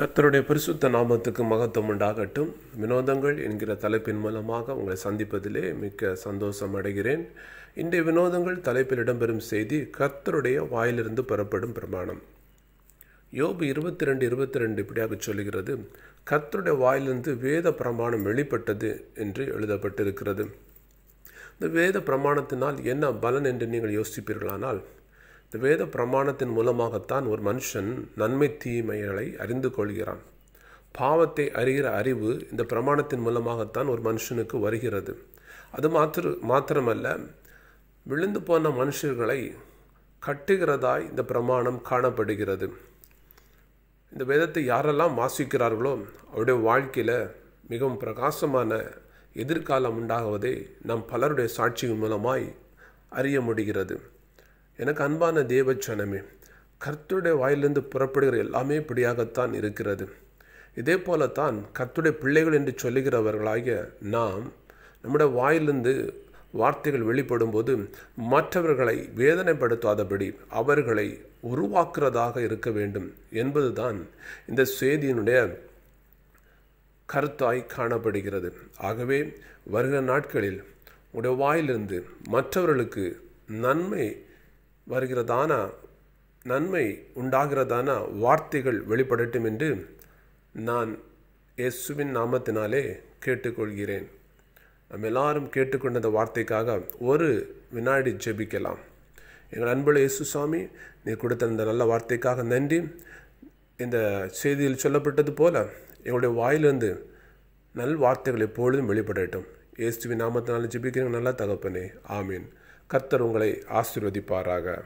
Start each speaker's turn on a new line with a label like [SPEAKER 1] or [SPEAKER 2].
[SPEAKER 1] கர்த்தருடைய பரிசுத்த நாமத்துக்கு மகத்துவம் உண்டாகட்டும் வினோதங்கள் என்கிற தலைப்பின் மூலமாக உங்களை சந்திப்பதிலே மிக்க சந்தோஷம் அடைகிறேன் இன்றைய வினோதங்கள் தலைப்பில் இடம்பெறும் செய்தி கர்த்தருடைய வாயிலிருந்து பெறப்படும் பிரமாணம் யோபு இருபத்தி ரெண்டு இருபத்தி ரெண்டு இப்படியாக சொல்லுகிறது கர்த்தருடைய வாயிலிருந்து வேத பிரமாணம் வெளிப்பட்டது என்று எழுதப்பட்டிருக்கிறது இந்த வேத பிரமாணத்தினால் என்ன பலன் என்று நீங்கள் யோசிப்பீர்களானால் இந்த வேத பிரமாணத்தின் மூலமாகத்தான் ஒரு மனுஷன் நன்மை தீமைகளை அறிந்து கொள்கிறான் பாவத்தை அறிகிற அறிவு இந்த பிரமாணத்தின் மூலமாகத்தான் ஒரு மனுஷனுக்கு வருகிறது அது மாத்திர மாத்திரமல்ல விழுந்து போன மனுஷர்களை கட்டுகிறதாய் இந்த பிரமாணம் காணப்படுகிறது இந்த வேதத்தை யாரெல்லாம் வாசிக்கிறார்களோ அவருடைய வாழ்க்கையில் மிகவும் பிரகாசமான எதிர்காலம் உண்டாகுவதை நாம் பலருடைய சாட்சியின் மூலமாய் அறிய முடிகிறது எனக்கு அன்பான ஜனமே கர்த்துடைய வாயிலிருந்து புறப்படுகிற எல்லாமே இப்படியாகத்தான் இருக்கிறது இதே போலத்தான் கர்த்துடைய பிள்ளைகள் என்று சொல்லுகிறவர்களாகிய நாம் நம்முடைய வாயிலிருந்து வார்த்தைகள் வெளிப்படும்போது மற்றவர்களை வேதனைப்படுத்தாதபடி அவர்களை உருவாக்குறதாக இருக்க வேண்டும் என்பதுதான் இந்த செய்தியினுடைய கருத்தாய் காணப்படுகிறது ஆகவே வருகிற நாட்களில் உடைய வாயிலிருந்து மற்றவர்களுக்கு நன்மை வருகிறதான நன்மை உண்டாகிறதான வார்த்தைகள் வெளிப்படட்டும் என்று நான் இயேசுவின் நாமத்தினாலே கேட்டுக்கொள்கிறேன் நம்ம எல்லாரும் கேட்டுக்கொண்ட வார்த்தைக்காக ஒரு வினாடி ஜெபிக்கலாம் எங்கள் அன்புள்ள இயேசு சுவாமி நீ கொடுத்த இந்த நல்ல வார்த்தைக்காக நன்றி இந்த செய்தியில் சொல்லப்பட்டது போல எங்களுடைய வாயிலிருந்து நல் வார்த்தைகள் எப்பொழுதும் வெளிப்படட்டும் இயேசுவின் நாமத்தினால ஜெபிக்கிறேன் நல்லா தகப்பனே ஆமீன் கர்த்தர் உங்களை ஆசிர்வதிப்பாராக